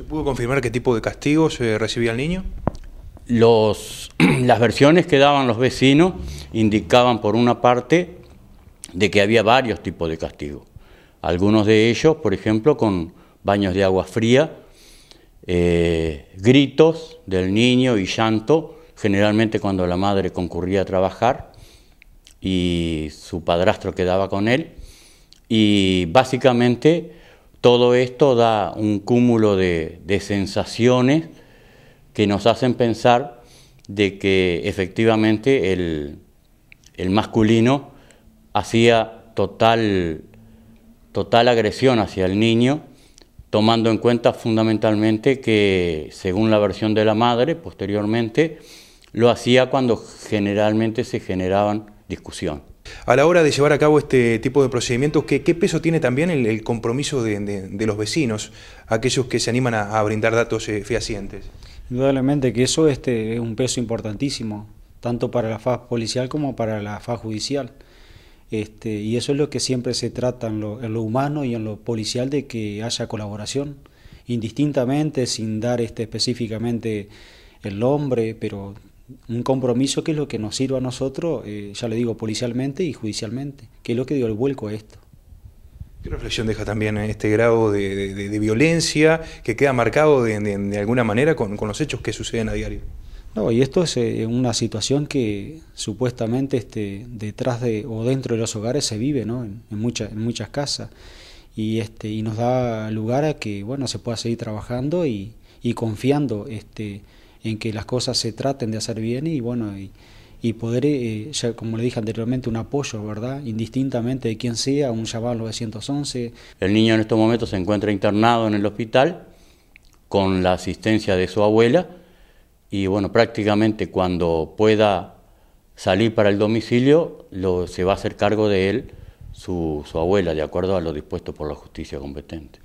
¿Se pudo confirmar qué tipo de castigo se recibía el niño? Los, las versiones que daban los vecinos indicaban por una parte de que había varios tipos de castigo. Algunos de ellos, por ejemplo, con baños de agua fría, eh, gritos del niño y llanto, generalmente cuando la madre concurría a trabajar y su padrastro quedaba con él. Y básicamente todo esto da un cúmulo de, sensaciones que nos hacen pensar de que efectivamente el, masculino hacía total, total agresión hacia el niño, tomando en cuenta fundamentalmente que, según la versión de la madre, posteriormente, lo hacía cuando generalmente se generaban discusiones a la hora de llevar a cabo este tipo de procedimientos, ¿qué, peso tiene también el, compromiso de, los vecinos, aquellos que se animan a, brindar datos eh, fehacientes? Indudablemente que eso este, es un peso importantísimo, tanto para la faz policial como para la faz judicial. Este, y eso es lo que siempre se trata en lo, humano y en lo policial de que haya colaboración, indistintamente, sin dar este, específicamente el nombre, pero un compromiso que es lo que nos sirva a nosotros, eh, ya le digo, policialmente y judicialmente, que es lo que dio el vuelco a esto. ¿Qué reflexión deja también este grado de, de, violencia que queda marcado de, de alguna manera con, con, los hechos que suceden a diario? No, y esto es eh, una situación que supuestamente este, detrás de o dentro de los hogares se vive ¿no? en, muchas casas y, este, y nos da lugar a que bueno, se pueda seguir trabajando y, y confiando este, en que las cosas se traten de hacer bien y bueno, y, poder, eh, como le dije anteriormente, un apoyo, ¿verdad? Indistintamente de quien sea, un llamado de 911. El niño en estos momentos se encuentra internado en el hospital con la asistencia de su abuela y bueno, prácticamente cuando pueda salir para el domicilio lo, se va a hacer cargo de él su, su abuela, de acuerdo a lo dispuesto por la justicia competente.